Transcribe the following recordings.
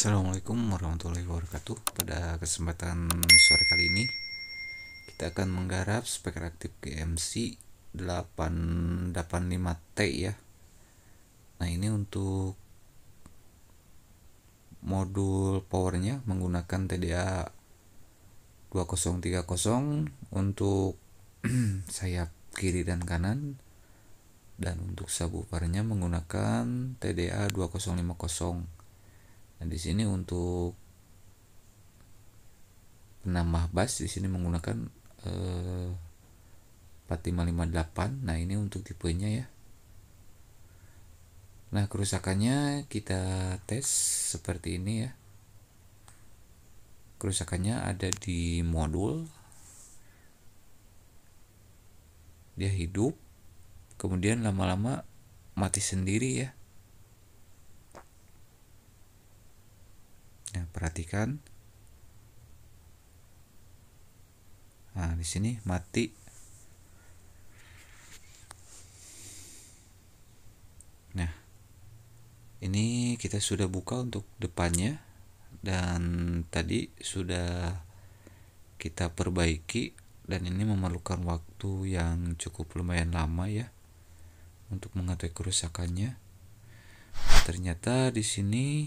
Assalamualaikum warahmatullahi wabarakatuh Pada kesempatan sore kali ini Kita akan menggarap speaker aktif GMC 885T ya Nah ini untuk Modul powernya menggunakan TDA 2030 Untuk sayap kiri dan kanan Dan untuk subwoofernya menggunakan TDA 2050 Nah, di sini untuk penambah bass di sini menggunakan eh, 4558. Nah, ini untuk tipenya ya. Nah, kerusakannya kita tes seperti ini ya. Kerusakannya ada di modul. Dia hidup, kemudian lama-lama mati sendiri ya. perhatikan nah di sini mati nah ini kita sudah buka untuk depannya dan tadi sudah kita perbaiki dan ini memerlukan waktu yang cukup lumayan lama ya untuk mengetahui kerusakannya. Ternyata di sini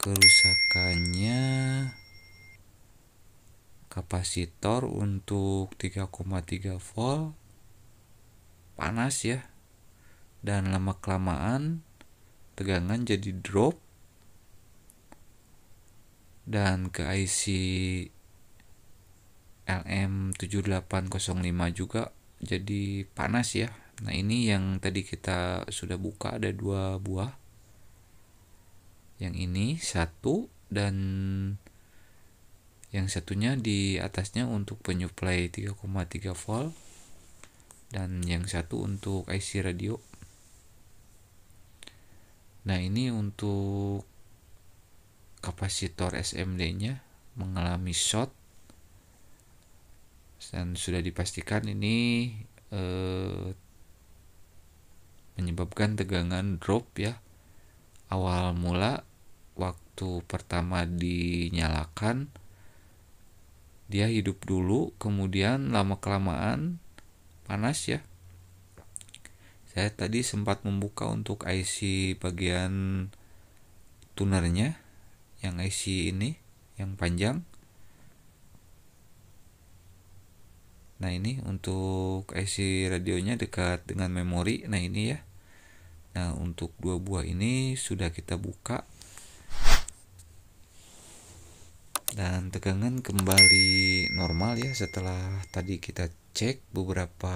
kerusakannya kapasitor untuk 3,3 volt panas ya dan lama kelamaan tegangan jadi drop dan ke IC LM7805 juga jadi panas ya nah ini yang tadi kita sudah buka ada dua buah yang ini satu dan yang satunya di atasnya untuk penyuplai 3,3 volt dan yang satu untuk IC radio nah ini untuk kapasitor SMD nya mengalami short dan sudah dipastikan ini eh, menyebabkan tegangan drop ya awal mula waktu pertama dinyalakan dia hidup dulu kemudian lama kelamaan panas ya saya tadi sempat membuka untuk IC bagian tunernya yang IC ini yang panjang nah ini untuk IC radionya dekat dengan memori nah ini ya nah untuk dua buah ini sudah kita buka dan tegangan kembali normal ya setelah tadi kita cek beberapa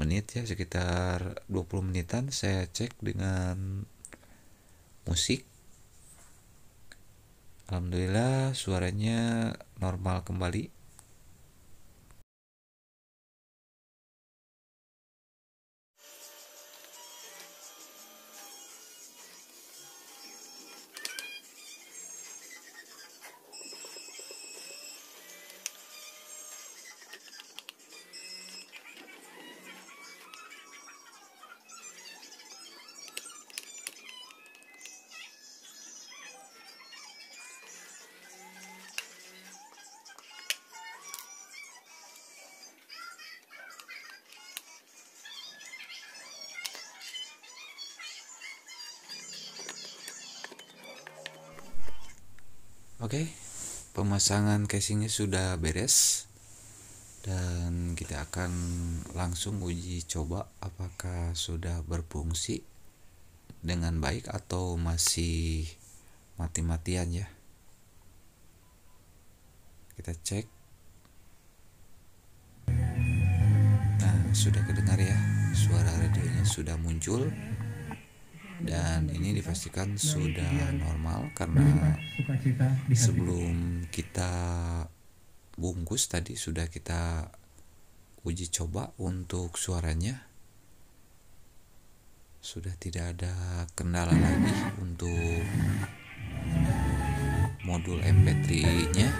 menit ya sekitar 20 menitan saya cek dengan musik Alhamdulillah suaranya normal kembali Oke, pemasangan casingnya sudah beres dan kita akan langsung uji coba apakah sudah berfungsi dengan baik atau masih mati-matian ya kita cek nah sudah kedengar ya suara radionya sudah muncul dan ini dipastikan sudah normal karena sebelum kita bungkus tadi sudah kita uji coba untuk suaranya sudah tidak ada kendala lagi untuk modul mp3 nya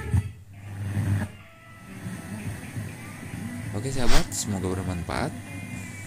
oke sahabat semoga bermanfaat